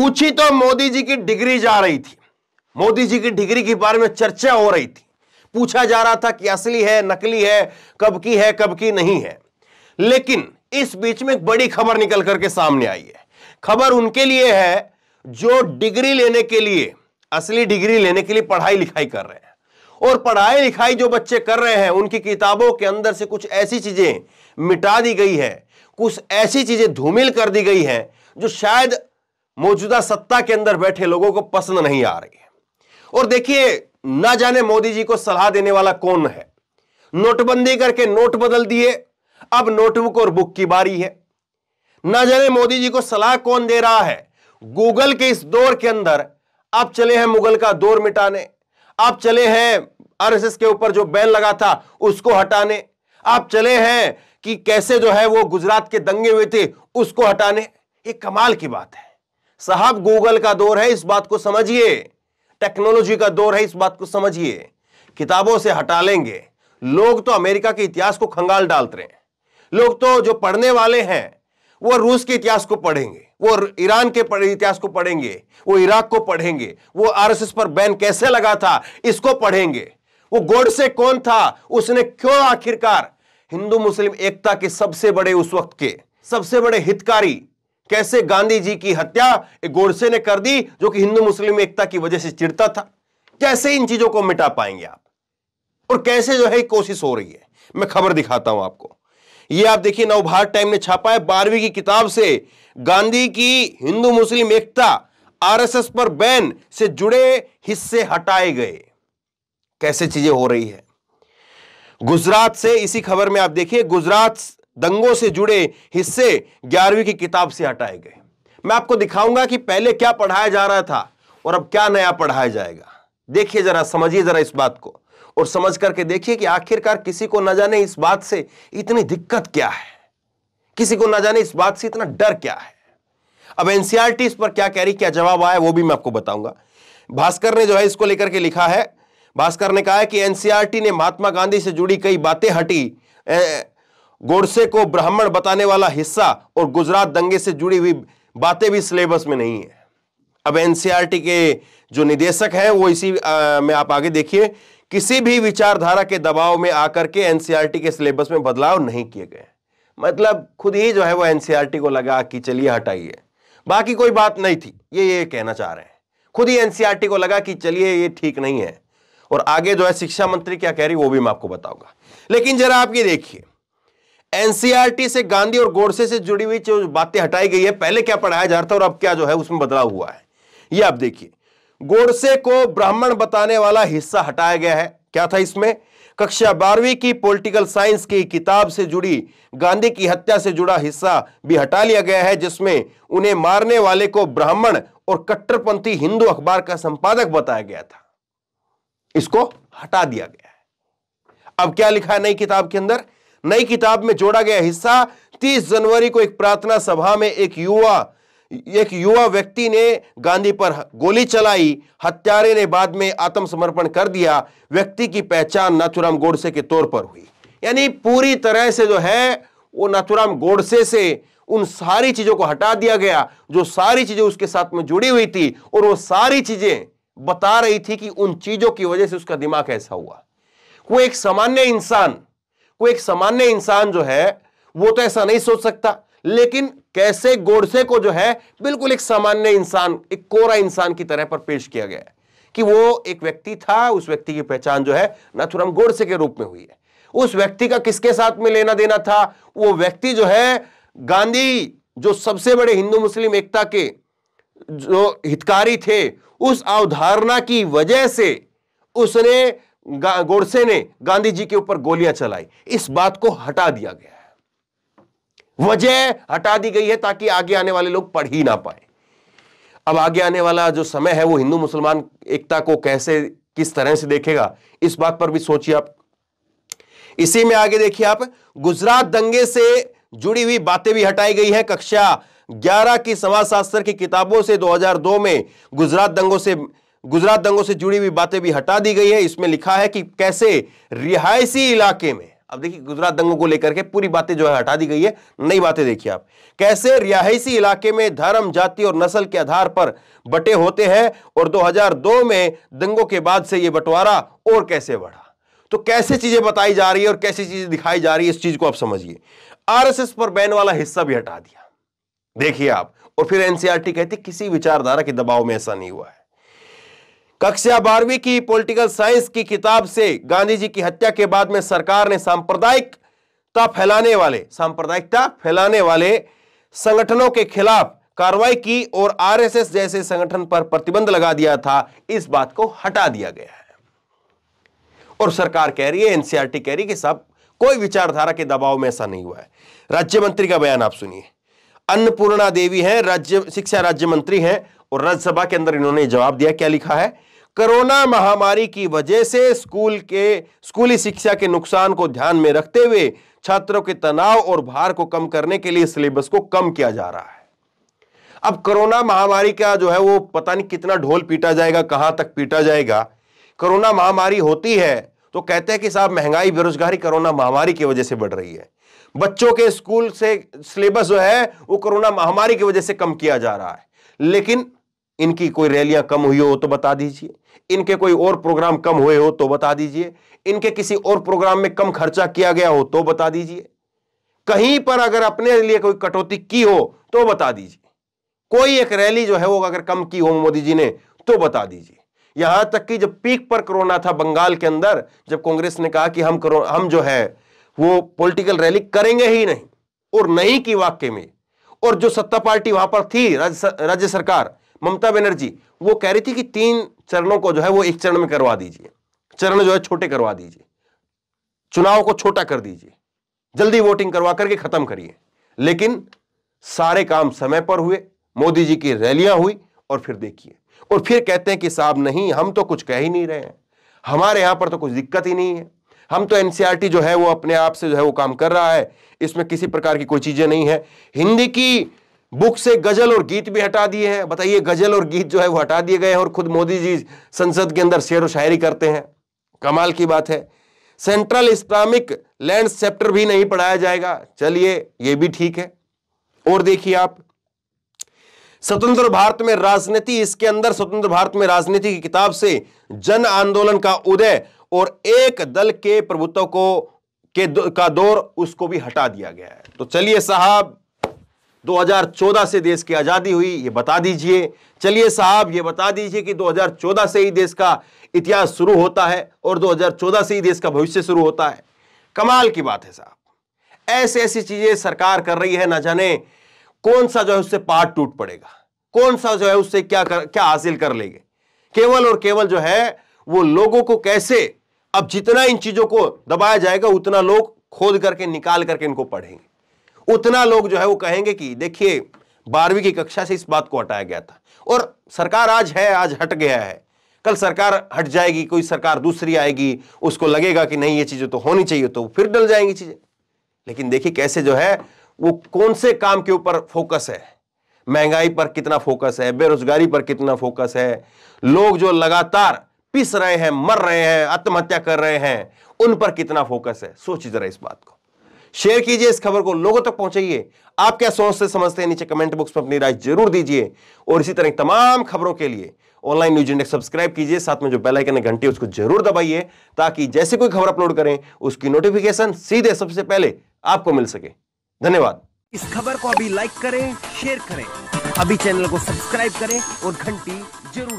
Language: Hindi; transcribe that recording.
पूछी तो मोदी जी की डिग्री जा रही थी मोदी जी की डिग्री के बारे में चर्चा हो रही थी पूछा जा रहा था कि असली है नकली है कब की है कब की नहीं है लेकिन इस बीच में एक बड़ी खबर निकल करके सामने आई है खबर उनके लिए है जो डिग्री लेने के लिए असली डिग्री लेने के लिए पढ़ाई लिखाई कर रहे हैं और पढ़ाई लिखाई जो बच्चे कर रहे हैं उनकी किताबों के अंदर से कुछ ऐसी चीजें मिटा दी गई है कुछ ऐसी चीजें धूमिल कर दी गई है जो शायद मौजूदा सत्ता के अंदर बैठे लोगों को पसंद नहीं आ रही है और देखिए ना जाने मोदी जी को सलाह देने वाला कौन है नोटबंदी करके नोट बदल दिए अब नोटबुक और बुक की बारी है ना जाने मोदी जी को सलाह कौन दे रहा है गूगल के इस दौर के अंदर आप चले हैं मुगल का दौर मिटाने आप चले हैं आरएसएस के ऊपर जो बैन लगा था उसको हटाने आप चले हैं कि कैसे जो है वो गुजरात के दंगे हुए थे उसको हटाने ये कमाल की बात है साहब गूगल का दौर है इस बात को समझिए टेक्नोलॉजी का दौर है इस बात को समझिए किताबों से हटा लेंगे लोग तो अमेरिका के इतिहास को खंगाल डालते हैं लोग तो जो पढ़ने वाले हैं वो रूस के इतिहास को पढ़ेंगे वो ईरान के इतिहास को पढ़ेंगे वो इराक को पढ़ेंगे वो आरएसएस पर बैन कैसे लगा था इसको पढ़ेंगे वो गोड से कौन था उसने क्यों आखिरकार हिंदू मुस्लिम एकता के सबसे बड़े उस वक्त के सबसे बड़े हितकारी कैसे गांधी जी की हत्या गोडसे ने कर दी जो कि हिंदू मुस्लिम एकता की वजह से चिड़ता था कैसे इन चीजों को मिटा पाएंगे आप और कैसे जो है कोशिश हो रही है मैं खबर दिखाता हूं आपको ये आप देखिए नवभारत टाइम ने छापा है बारहवीं की किताब से गांधी की हिंदू मुस्लिम एकता आरएसएस पर बैन से जुड़े हिस्से हटाए गए कैसे चीजें हो रही है गुजरात से इसी खबर में आप देखिए गुजरात दंगों से जुड़े हिस्से ग्यारहवीं की किताब से हटाए गए मैं आपको दिखाऊंगा कि पहले क्या पढ़ाया जा रहा था और अब क्या नया पढ़ाया जाएगा देखिए जरा समझिए जरा इस बात को और समझ करके देखिए कि आखिरकार किसी को न जाने इस बात से इतनी दिक्कत क्या है किसी को न जाने इस बात से इतना डर क्या है अब एनसीआरटी इस पर क्या कह रही क्या जवाब आया वो भी मैं आपको बताऊंगा भास्कर ने जो है इसको लेकर के लिखा है भास्कर ने कहा है कि एनसीआरटी ने महात्मा गांधी से जुड़ी कई बातें हटी गोडसे को ब्राह्मण बताने वाला हिस्सा और गुजरात दंगे से जुड़ी हुई बातें भी सिलेबस में नहीं है अब एनसीईआरटी के जो निदेशक हैं वो इसी आ, में आप आगे देखिए किसी भी विचारधारा के दबाव में आकर के एनसीईआरटी के सिलेबस में बदलाव नहीं किए गए मतलब खुद ही जो है वो एनसीईआरटी को लगा कि चलिए हटाइए बाकी कोई बात नहीं थी ये ये कहना चाह रहे हैं खुद ही एनसीईआरटी को लगा कि चलिए ये ठीक नहीं है और आगे जो है शिक्षा मंत्री क्या कह रही वो भी मैं आपको बताऊंगा लेकिन जरा आप ये देखिए एनसीआरटी से गांधी और गोडसे से जुड़ी हुई जो बातें हटाई गई है पहले क्या पढ़ाया जा रहा था और अब क्या जो है उसमें बदलाव हुआ है ये आप देखिए गोडसे को ब्राह्मण बताने वाला हिस्सा हटाया गया है क्या था इसमें कक्षा बारहवीं की पॉलिटिकल साइंस की किताब से जुड़ी गांधी की हत्या से जुड़ा हिस्सा भी हटा लिया गया है जिसमें उन्हें मारने वाले को ब्राह्मण और कट्टरपंथी हिंदू अखबार का संपादक बताया गया था इसको हटा दिया गया है अब क्या लिखा है नई किताब के अंदर नई किताब में जोड़ा गया हिस्सा 30 जनवरी को एक प्रार्थना सभा में एक युवा एक युवा व्यक्ति ने गांधी पर गोली चलाई हत्यारे ने बाद में आत्मसमर्पण कर दिया व्यक्ति की पहचान नाथुराम गोडसे के तौर पर हुई यानी पूरी तरह से जो है वो नाथुराम गोडसे से उन सारी चीजों को हटा दिया गया जो सारी चीजें उसके साथ में जुड़ी हुई थी और वो सारी चीजें बता रही थी कि उन चीजों की वजह से उसका दिमाग ऐसा हुआ वो एक सामान्य इंसान कोई एक सामान्य इंसान जो है वो तो ऐसा नहीं सोच सकता लेकिन कैसे गोडसे को जो है बिल्कुल एक सामान्य इंसान एक कोरा इंसान की तरह पर पेश किया गया है कि वो एक व्यक्ति था उस व्यक्ति की पहचान जो है नाथुराम गोडसे के रूप में हुई है उस व्यक्ति का किसके साथ में लेना देना था वो व्यक्ति जो है गांधी जो सबसे बड़े हिंदू मुस्लिम एकता के जो हितकारी थे उस अवधारणा की वजह से उसने गोडसे ने गांधी जी के ऊपर गोलियां चलाई इस बात को हटा दिया गया है वजह हटा दी गई है ताकि आगे आने वाले लोग पढ़ ही ना पाए अब आगे आने वाला जो समय है वो हिंदू मुसलमान एकता को कैसे किस तरह से देखेगा इस बात पर भी सोचिए आप इसी में आगे देखिए आप गुजरात दंगे से जुड़ी हुई बातें भी हटाई गई हैं कक्षा 11 की समाजशास्त्र की किताबों से 2002 में गुजरात दंगों से गुजरात दंगों से जुड़ी हुई बातें भी हटा दी गई है इसमें लिखा है कि कैसे रिहायशी इलाके में अब देखिए गुजरात दंगों को लेकर के पूरी बातें जो है हटा दी गई है नई बातें देखिए आप कैसे रिहायशी इलाके में धर्म जाति और नस्ल के आधार पर बटे होते हैं और 2002 में दंगों के बाद से यह बंटवारा और कैसे बढ़ा तो कैसे चीजें बताई जा रही है और कैसी चीजें दिखाई जा रही है इस चीज को आप समझिए आरएसएस पर बैन वाला हिस्सा भी हटा दिया देखिए आप और फिर एनसीआरटी कहती किसी विचारधारा के दबाव में ऐसा नहीं हुआ है कक्षा बारहवीं की पॉलिटिकल साइंस की किताब से गांधी जी की हत्या के बाद में सरकार ने सांप्रदायिकता फैलाने वाले सांप्रदायिकता फैलाने वाले संगठनों के खिलाफ कार्रवाई की और आरएसएस जैसे संगठन पर प्रतिबंध लगा दिया था इस बात को हटा दिया गया है और सरकार कह रही है एनसीआरटी कह रही है कि सब कोई विचारधारा के दबाव में ऐसा नहीं हुआ है राज्य मंत्री का बयान आप सुनिए अन्नपूर्णा देवी हैं राज्य शिक्षा राज्य मंत्री हैं और राज्यसभा के अंदर इन्होंने जवाब दिया क्या लिखा है कोरोना महामारी की वजह से स्कूल के स्कूली शिक्षा के नुकसान को ध्यान में रखते हुए छात्रों के तनाव और भार को कम करने के लिए सिलेबस को कम किया जा रहा है अब कोरोना महामारी का जो है वो पता नहीं कितना ढोल पीटा जाएगा कहां तक पीटा जाएगा कोरोना महामारी होती है तो कहते हैं कि साहब महंगाई बेरोजगारी कोरोना महामारी की वजह से बढ़ रही है बच्चों के स्कूल से सिलेबस जो है वो कोरोना महामारी की वजह से कम किया जा रहा है लेकिन इनकी कोई रैलियां कम हुई हो तो बता दीजिए इनके कोई और प्रोग्राम कम हुए हो तो बता दीजिए इनके किसी और प्रोग्राम में कम खर्चा किया गया हो तो बता दीजिए कहीं पर अगर अपने लिए कोई कटौती की हो तो बता दीजिए कोई एक रैली जो है वो अगर कम की हो मोदी जी ने तो बता दीजिए यहां तक कि जब पीक पर कोरोना था बंगाल के अंदर जब कांग्रेस ने कहा कि हम हम जो है वो पॉलिटिकल रैली करेंगे ही नहीं और नहीं की वाक्य में और जो सत्ता पार्टी वहां पर थी राज्य सरकार ममता बनर्जी वो कह रही थी कि तीन चरणों को जो है वो एक चरण में करवा दीजिए चरण जो है छोटे करवा दीजिए चुनाव को छोटा कर दीजिए जल्दी वोटिंग करवा करके खत्म करिए लेकिन सारे काम समय पर हुए मोदी जी की रैलियां हुई और फिर देखिए और फिर कहते हैं कि साहब नहीं हम तो कुछ कह ही नहीं रहे हैं हमारे यहां पर तो कुछ दिक्कत ही नहीं है हम तो एनसीआरटी जो है वो अपने आप से जो है वो काम कर रहा है इसमें किसी प्रकार की कोई चीजें नहीं है हिंदी की बुक से गजल और गीत भी हटा दिए हैं बताइए गजल और गीत जो है वो हटा दिए गए हैं और खुद मोदी जी संसद के अंदर शेर व शायरी करते हैं कमाल की बात है सेंट्रल इस्लामिक लैंड चैप्टर भी नहीं पढ़ाया जाएगा चलिए ये भी ठीक है और देखिए आप स्वतंत्र भारत में राजनीति इसके अंदर स्वतंत्र भारत में राजनीति की किताब से जन आंदोलन का उदय और एक दल के प्रभुत्व को के दो, का दौर उसको भी हटा दिया गया है तो चलिए साहब 2014 से देश की आज़ादी हुई ये बता दीजिए चलिए साहब ये बता दीजिए कि 2014 से ही देश का इतिहास शुरू होता है और 2014 से ही देश का भविष्य शुरू होता है कमाल की बात है साहब ऐसी ऐसी चीज़ें सरकार कर रही है ना जाने कौन सा जो है उससे पार्ट टूट पड़ेगा कौन सा जो है उससे क्या कर, क्या हासिल कर लेंगे केवल और केवल जो है वो लोगों को कैसे अब जितना इन चीज़ों को दबाया जाएगा उतना लोग खोद करके निकाल करके इनको पढ़ेंगे उतना लोग जो है वो कहेंगे कि देखिए बारहवीं की कक्षा से इस बात को हटाया गया था और सरकार आज है आज हट गया है कल सरकार हट जाएगी कोई सरकार दूसरी आएगी उसको लगेगा कि नहीं ये चीज़ें तो होनी चाहिए तो फिर डल जाएंगी चीज़ें लेकिन देखिए कैसे जो है वो कौन से काम के ऊपर फोकस है महंगाई पर कितना फोकस है बेरोजगारी पर कितना फोकस है लोग जो लगातार पिस रहे हैं मर रहे हैं आत्महत्या कर रहे हैं उन पर कितना फोकस है सोचिए जरा इस बात को शेयर कीजिए इस खबर को लोगों तक पहुंचाइए आप क्या सोचते समझते हैं नीचे कमेंट बॉक्स में अपनी राय जरूर दीजिए और इसी तरह तमाम खबरों के लिए ऑनलाइन न्यूज इंडेक्स सब्सक्राइब कीजिए साथ में जो बेल आइकन है घंटी उसको जरूर दबाइए ताकि जैसे कोई खबर अपलोड करें उसकी नोटिफिकेशन सीधे सबसे पहले आपको मिल सके धन्यवाद इस खबर को अभी लाइक करें शेयर करें अभी चैनल को सब्सक्राइब करें और घंटी जरूर